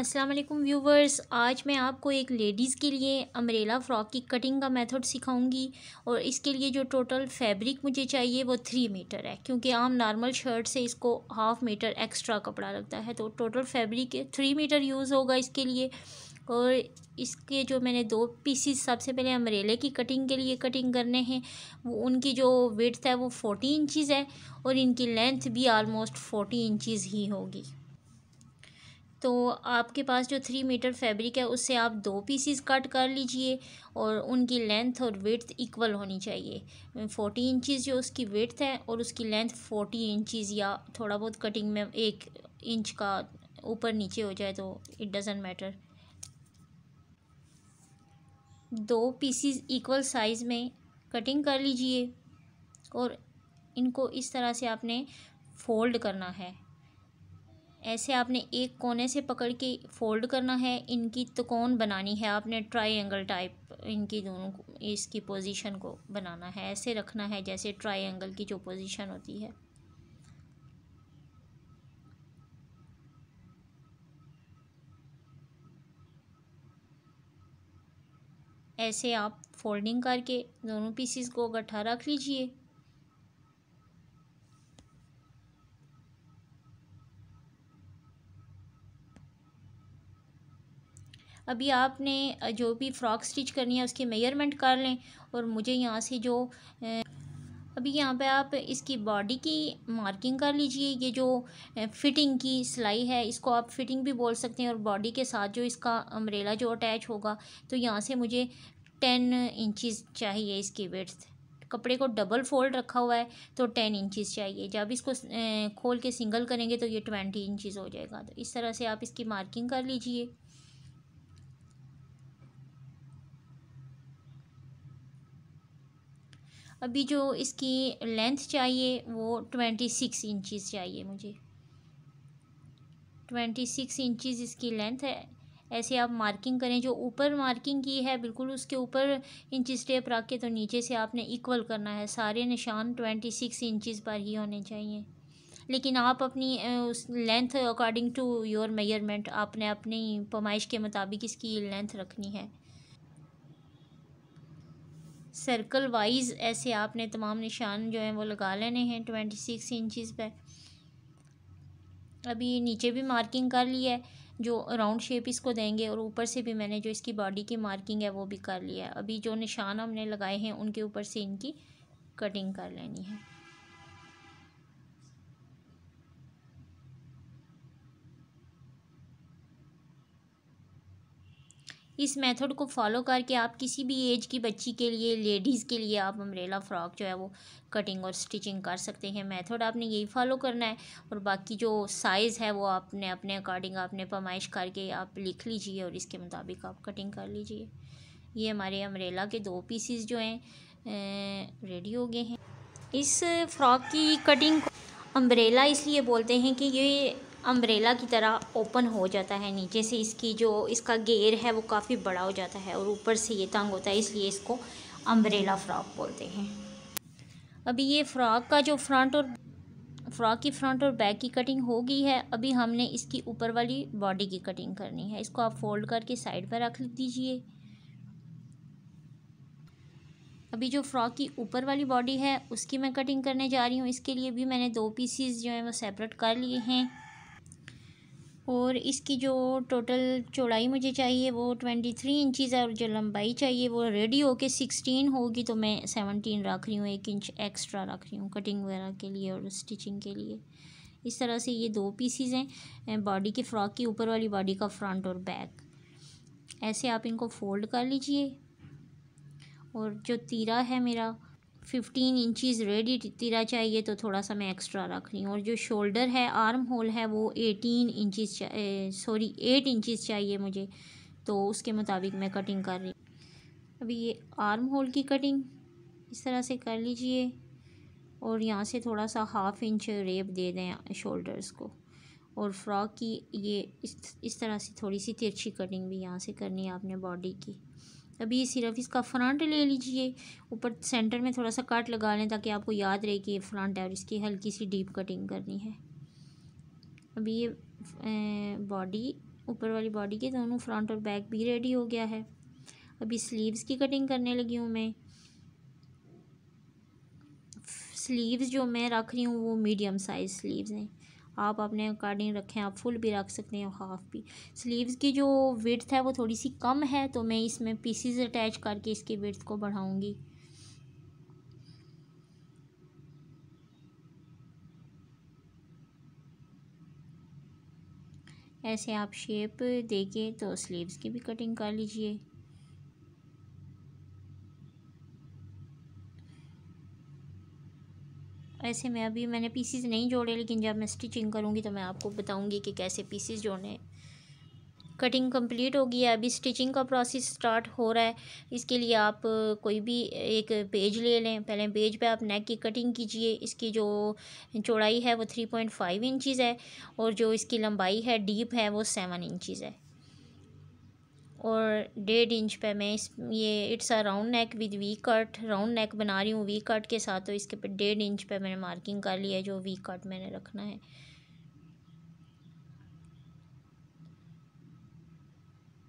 अस्सलाम वालेकुम व्यूवर्स आज मैं आपको एक लेडीज़ के लिए अम्ब्रेला फ़्रॉक की कटिंग का मेथड सिखाऊंगी और इसके लिए जो टोटल फैब्रिक मुझे चाहिए वो थ्री मीटर है क्योंकि आम नॉर्मल शर्ट से इसको हाफ़ मीटर एक्स्ट्रा कपड़ा लगता है तो total fabric three metre use होगा इसके लिए और इसके जो मैंने दो पीसीस सबसे पहले अमरेले की कटिंग के लिए कटिंग करने हैं वो उनकी जो विड्थ है वो फोर्टी इंचज़ है और इनकी लेंथ भी आलमोस्ट फोर्टी इंचज़ ही होगी तो आपके पास जो थ्री मीटर फैब्रिक है उससे आप दो पीसीस कट कर लीजिए और उनकी लेंथ और वर्थ इक्वल होनी चाहिए फोर्टी इंचज़ जो उसकी वर्थ है और उसकी लेंथ फोर्टी इंचज़ या थोड़ा बहुत कटिंग में एक इंच का ऊपर नीचे हो जाए तो इट डजेंट मैटर दो पीसीज इक्वल साइज़ में कटिंग कर लीजिए और इनको इस तरह से आपने फोल्ड करना है ऐसे आपने एक कोने से पकड़ के फोल्ड करना है इनकी तकोन बनानी है आपने ट्रायंगल टाइप इनकी दोनों इसकी पोजीशन को बनाना है ऐसे रखना है जैसे ट्रायंगल की जो पोजीशन होती है ऐसे आप फोल्डिंग करके दोनों पीसीस को इकट्ठा रख लीजिए अभी आपने जो भी फ़्रॉक स्टिच करनी है उसकी मेजरमेंट कर लें और मुझे यहाँ से जो अभी यहाँ पे आप इसकी बॉडी की मार्किंग कर लीजिए ये जो फिटिंग की सिलाई है इसको आप फिटिंग भी बोल सकते हैं और बॉडी के साथ जो इसका अम्ब्रेला जो अटैच होगा तो यहाँ से मुझे टेन इंचज़ चाहिए इसकी विड्थ कपड़े को डबल फोल्ड रखा हुआ है तो टेन इंचज़ चाहिए जब इसको खोल के सिंगल करेंगे तो ये ट्वेंटी इंचज़ हो जाएगा तो इस तरह से आप इसकी मार्किंग कर लीजिए अभी जो इसकी लेंथ चाहिए वो ट्वेंटी सिक्स इंचज़ चाहिए मुझे ट्वेंटी सिक्स इंचज़ इसकी लेंथ है ऐसे आप मार्किंग करें जो ऊपर मार्किंग की है बिल्कुल उसके ऊपर इंचज टेप रख के तो नीचे से आपने इक्वल करना है सारे निशान ट्वेंटी सिक्स इंचज़ पर ही होने चाहिए लेकिन आप अपनी उस length according to your measurement आपने अपनी पमाइश के मुताबिक इसकी लेंथ रखनी है सर्कल वाइज ऐसे आपने तमाम निशान जो हैं वो लगा लेने हैं ट्वेंटी सिक्स इंचज़ पर अभी नीचे भी मार्किंग कर ली है जो राउंड शेप इसको देंगे और ऊपर से भी मैंने जो इसकी बॉडी की मार्किंग है वो भी कर लिया है अभी जो निशान हमने लगाए हैं उनके ऊपर से इनकी कटिंग कर लेनी है इस मेथड को फॉलो करके आप किसी भी एज की बच्ची के लिए लेडीज़ के लिए आप अम्ब्रेला फ़्रॉक जो है वो कटिंग और स्टिचिंग कर सकते हैं मेथड आपने यही फॉलो करना है और बाकी जो साइज़ है वो आपने अपने अकॉर्डिंग आपने पमाइश करके आप लिख लीजिए और इसके मुताबिक आप कटिंग कर लीजिए ये हमारे अम्ब्रेला के दो पीसीज जो हैं रेडी हो गए हैं इस फ्रॉक की कटिंग अम्ब्रेला इसलिए बोलते हैं कि ये अम्ब्रेला की तरह ओपन हो जाता है नीचे से इसकी जो इसका गेयर है वो काफ़ी बड़ा हो जाता है और ऊपर से ये तंग होता है इसलिए इसको अम्ब्रेला फ़्रॉक बोलते हैं अभी ये फ़्रॉक का जो फ्रंट और फ़्रॉक की फ्रंट और बैक की कटिंग हो गई है अभी हमने इसकी ऊपर वाली बॉडी की कटिंग करनी है इसको आप फोल्ड करके साइड पर रख दीजिए अभी जो फ्रॉक की ऊपर वाली बॉडी है उसकी मैं कटिंग करने जा रही हूँ इसके लिए भी मैंने दो पीसीज जो हैं वो सेपरेट कर लिए हैं और इसकी जो टोटल चौड़ाई मुझे चाहिए वो ट्वेंटी थ्री इंचज़ है और जो लंबाई चाहिए वो रेडी होके सिक्सटीन होगी तो मैं सेवनटीन रख रही हूँ एक इंच एक्स्ट्रा रख रही हूँ कटिंग वगैरह के लिए और स्टिचिंग के लिए इस तरह से ये दो पीसीज हैं बॉडी के फ्रॉक की ऊपर वाली बॉडी का फ्रंट और बैक ऐसे आप इनको फोल्ड कर लीजिए और जो तीरा है मेरा फिफ्टीन इंचीज़ रेडी तिरा चाहिए तो थोड़ा सा मैं एक्स्ट्रा रख रही हूँ और जो शोल्डर है आर्म होल है वो eighteen inches sorry eight inches चाहिए मुझे तो उसके मुताबिक मैं कटिंग कर रही अभी ये आर्म होल की कटिंग इस तरह से कर लीजिए और यहाँ से थोड़ा सा हाफ़ इंच रेप दे दें शोल्डर्स को और फ्रॉक की ये इस इस तरह से थोड़ी सी तिरछी कटिंग भी यहाँ से करनी है आपने बॉडी की अभी सिर्फ इसका फ्रंट ले लीजिए ऊपर सेंटर में थोड़ा सा कट लगा लें ताकि आपको याद रहे कि ये फ्रंट है और इसकी हल्की सी डीप कटिंग करनी है अभी ये बॉडी ऊपर वाली बॉडी के दोनों फ्रंट और बैक भी रेडी हो गया है अभी स्लीव्स की कटिंग करने लगी हूँ मैं स्लीव्स जो मैं रख रही हूँ वो मीडियम साइज़ स्लीव्स हैं आप अपने अकॉर्डिंग रखें आप फुल भी रख सकते हैं हाफ भी स्लीव्स की जो विड्थ है वो थोड़ी सी कम है तो मैं इसमें पीसीज अटैच करके इसकी विड्थ को बढ़ाऊँगी ऐसे आप शेप देके तो स्लीव्स की भी कटिंग कर लीजिए वैसे मैं अभी मैंने पीसीज नहीं जोड़े लेकिन जब मैं स्टिचिंग करूँगी तो मैं आपको बताऊँगी कि कैसे पीसीज जोड़ने कटिंग कंप्लीट हो गई है अभी स्टिचिंग का प्रोसेस स्टार्ट हो रहा है इसके लिए आप कोई भी एक पेज ले लें पहले पेज पे आप नेक की कटिंग कीजिए इसकी जो चौड़ाई है वो थ्री पॉइंट फाइव इंचज़ है और जो इसकी लंबाई है डीप है वो सेवन इंचज़ है और डेढ़ इंच पे मैं इस ये it's a round neck with V cut round neck बना रही हूँ वी कट के साथ तो इसके पे डेढ़ इंच पे मैंने मार्किंग कर लिया है जो वी कट मैंने रखना है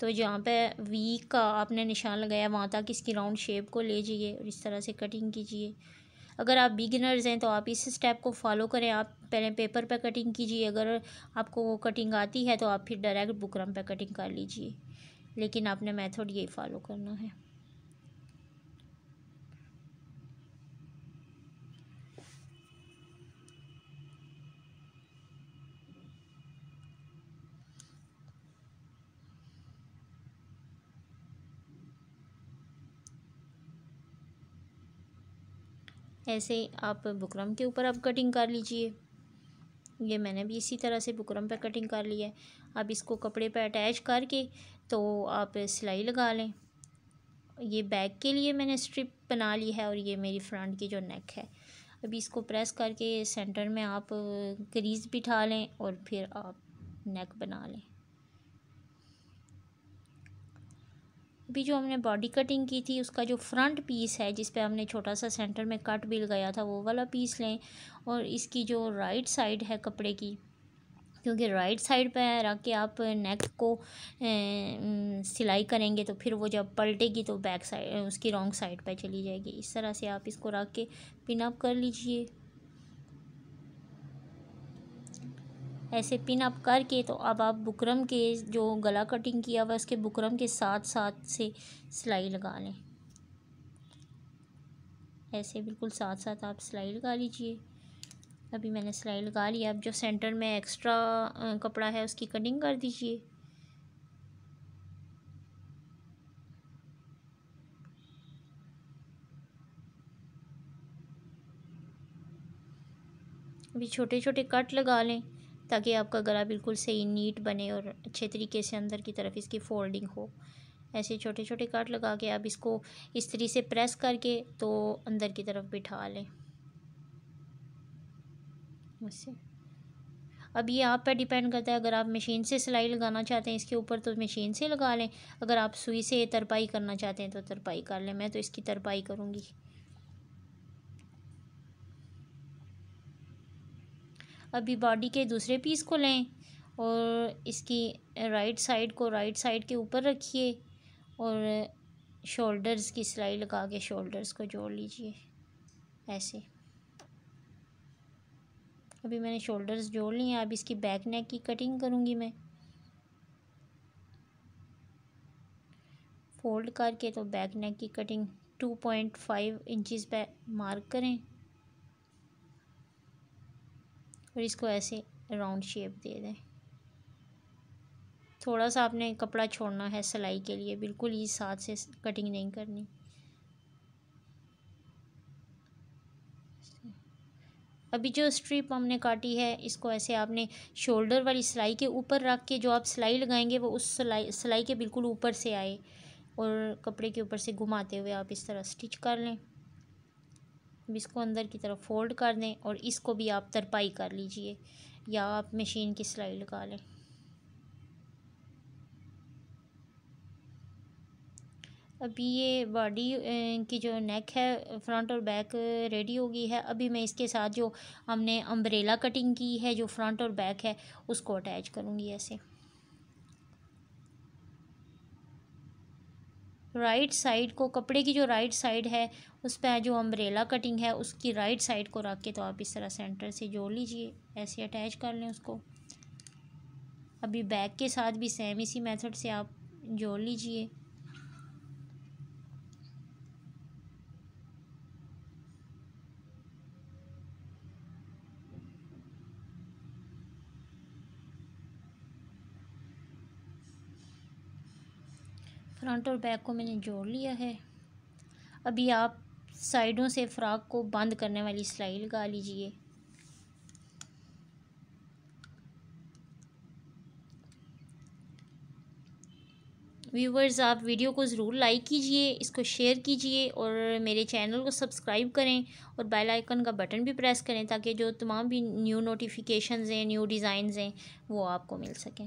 तो जहाँ पे वी का आपने निशान लगाया वहाँ तक इसकी राउंड शेप को ले जाइए और इस तरह से कटिंग कीजिए अगर आप बिगिनर्स हैं तो आप इस स्टेप को फॉलो करें आप पहले पेपर पर पे कटिंग कीजिए अगर आपको वो कटिंग आती है तो आप फिर डायरेक्ट बुकरम पर कटिंग कर लीजिए लेकिन आपने मेथड यही फॉलो करना है ऐसे आप बुकरम के ऊपर आप कटिंग कर लीजिए ये मैंने भी इसी तरह से बुकरम पे कटिंग कर लिया है अब इसको कपड़े पे अटैच करके तो आप सिलाई लगा लें ये बैक के लिए मैंने स्ट्रिप बना ली है और ये मेरी फ्रंट की जो नेक है अभी इसको प्रेस करके सेंटर में आप क्रीज बिठा लें और फिर आप नेक बना लें अभी जो हमने बॉडी कटिंग की थी उसका जो फ्रंट पीस है जिस पे हमने छोटा सा सेंटर में कट भी लगाया था वो वाला पीस लें और इसकी जो राइट साइड है कपड़े की क्योंकि राइट साइड पे रख के आप नेक को सिलाई करेंगे तो फिर वो जब पलटेगी तो बैक साइड उसकी रॉन्ग साइड पे चली जाएगी इस तरह से आप इसको रख के पिन अप कर लीजिए ऐसे पिन अप करके तो अब आप बुकरम के जो गला कटिंग किया हुआ उसके बुकरम के साथ साथ से सिलाई लगा लें ऐसे बिल्कुल साथ साथ आप सिलाई लगा लीजिए अभी मैंने सिलाई लगा ली अब जो सेंटर में एक्स्ट्रा कपड़ा है उसकी कटिंग कर दीजिए अभी छोटे छोटे कट लगा लें ताकि आपका गला बिल्कुल सही नीट बने और अच्छे तरीके से अंदर की तरफ इसकी फोल्डिंग हो ऐसे छोटे छोटे कट लगा के आप इसको इस तरीके से प्रेस करके तो अंदर की तरफ बिठा लें मुझसे अब ये आप पर डिपेंड करता है अगर आप मशीन से सिलाई लगाना चाहते हैं इसके ऊपर तो मशीन से लगा लें अगर आप सुई से तरपाई करना चाहते हैं तो तरपाई कर लें मैं तो इसकी तरपाई करूँगी अभी बॉडी के दूसरे पीस को लें और इसकी राइट साइड को राइट साइड के ऊपर रखिए और शोल्डर्स की सिलाई लगा के शोल्डर्स को जोड़ लीजिए ऐसे अभी मैंने शोल्डर्स जोड़ लिए हैं अब इसकी बैक नेक की कटिंग करूँगी मैं फोल्ड करके तो बैक नेक की cutting two point five inches पर मार्क करें और इसको ऐसे राउंड शेप दे दें थोड़ा सा आपने कपड़ा छोड़ना है सिलाई के लिए बिल्कुल ही साथ से कटिंग नहीं करनी अभी जो स्ट्रिप हमने काटी है इसको ऐसे आपने शोल्डर वाली सिलाई के ऊपर रख के जो आप सिलाई लगाएंगे वो उस सिलाई सिलाई के बिल्कुल ऊपर से आए और कपड़े के ऊपर से घुमाते हुए आप इस तरह स्टिच कर लें अब इसको अंदर की तरफ फोल्ड कर दें और इसको भी आप तरपाई कर लीजिए या आप मशीन की सिलाई लगा लें अभी ये बॉडी की जो नेक है फ्रंट और बैक रेडी हो गई है अभी मैं इसके साथ जो हमने अम्ब्रेला कटिंग की है जो फ्रंट और बैक है उसको अटैच करूँगी ऐसे राइट साइड को कपड़े की जो राइट साइड है उस पर जो अम्ब्रेला कटिंग है उसकी राइट साइड को रख के तो आप इस तरह सेंटर से जोड़ लीजिए ऐसे अटैच कर लें उसको अभी बैक के साथ भी सेम इसी मेथड से आप जोड़ लीजिए फ्रंट और बैक को मैंने जोड़ लिया है अभी आप साइडों से फ़्राक को बंद करने वाली सिलाई लगा लीजिए व्यूवर्स आप वीडियो को ज़रूर लाइक कीजिए इसको शेयर कीजिए और मेरे चैनल को सब्सक्राइब करें और बेल आइकन का बटन भी प्रेस करें ताकि जो तमाम भी न्यू नोटिफिकेशंस हैं न्यू डिज़ाइंस हैं वो आपको मिल सकें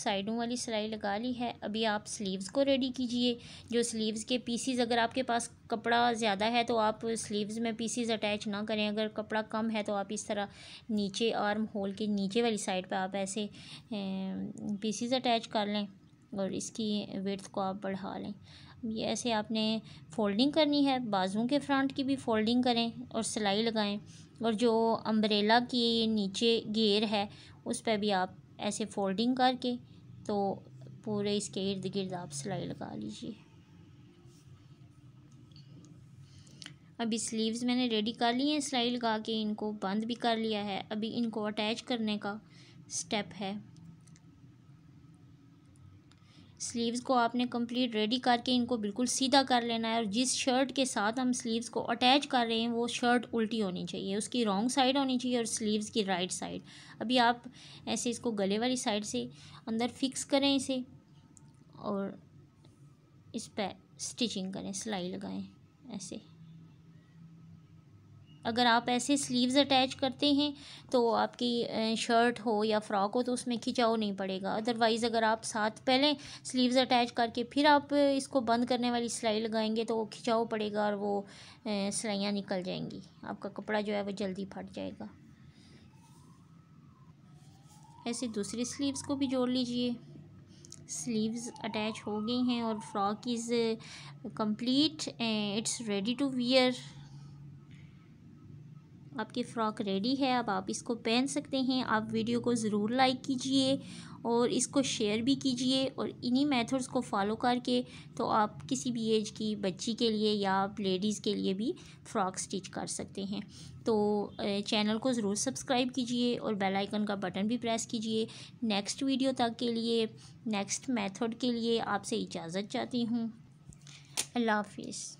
साइडों वाली सिलाई लगा ली है अभी आप स्लीव्स को रेडी कीजिए जो स्लीव्स के पीसीज अगर आपके पास कपड़ा ज़्यादा है तो आप स्लीव्स में पीसीज अटैच ना करें अगर कपड़ा कम है तो आप इस तरह नीचे आर्म होल के नीचे वाली साइड पर आप ऐसे पीसीज अटैच कर लें और इसकी वर्थ को आप बढ़ा लें ये ऐसे आपने फोल्डिंग करनी है बाजू के फ्रंट की भी फोल्डिंग करें और सिलाई लगाएं और जो अम्ब्रेला की नीचे गेयर है उस पर भी आप ऐसे फोल्डिंग करके तो पूरे इसके इर्द गिर्द आप सिलाई लगा लीजिए अभी स्लीव्स मैंने रेडी कर लिए हैं सिलाई लगा के इनको बंद भी कर लिया है अभी इनको अटैच करने का स्टेप है स्लीव्स को आपने कंप्लीट रेडी करके इनको बिल्कुल सीधा कर लेना है और जिस शर्ट के साथ हम स्लीव्स को अटैच कर रहे हैं वो शर्ट उल्टी होनी चाहिए उसकी रॉन्ग साइड होनी चाहिए और स्लीव्स की राइट साइड अभी आप ऐसे इसको गले वाली साइड से अंदर फिक्स करें इसे और इस पर स्टिचिंग करें सिलाई लगाएं ऐसे अगर आप ऐसे स्लीव्स अटैच करते हैं तो आपकी शर्ट हो या फ्रॉक हो तो उसमें खिंचाव नहीं पड़ेगा अदरवाइज़ अगर आप साथ पहले स्लीव्स अटैच करके फिर आप इसको बंद करने वाली सिलाई लगाएंगे तो वो खिंचाव पड़ेगा और वो सिलाइयाँ निकल जाएंगी आपका कपड़ा जो है वो जल्दी फट जाएगा ऐसे दूसरी स्लीव्स को भी जोड़ लीजिए स्लीव्स अटैच हो गई हैं और frock is complete it's ready to wear आपकी फ़्रॉक रेडी है अब आप इसको पहन सकते हैं आप वीडियो को ज़रूर लाइक कीजिए और इसको शेयर भी कीजिए और इन्हीं मेथड्स को फॉलो करके तो आप किसी भी एज की बच्ची के लिए या आप लेडीज़ के लिए भी फ़्रॉक स्टिच कर सकते हैं तो चैनल को ज़रूर सब्सक्राइब कीजिए और बेल आइकन का बटन भी प्रेस कीजिए नेक्स्ट वीडियो तक के लिए नेक्स्ट मेथड के लिए आपसे इजाज़त चाहती हूँ अल्लाह हाफिज़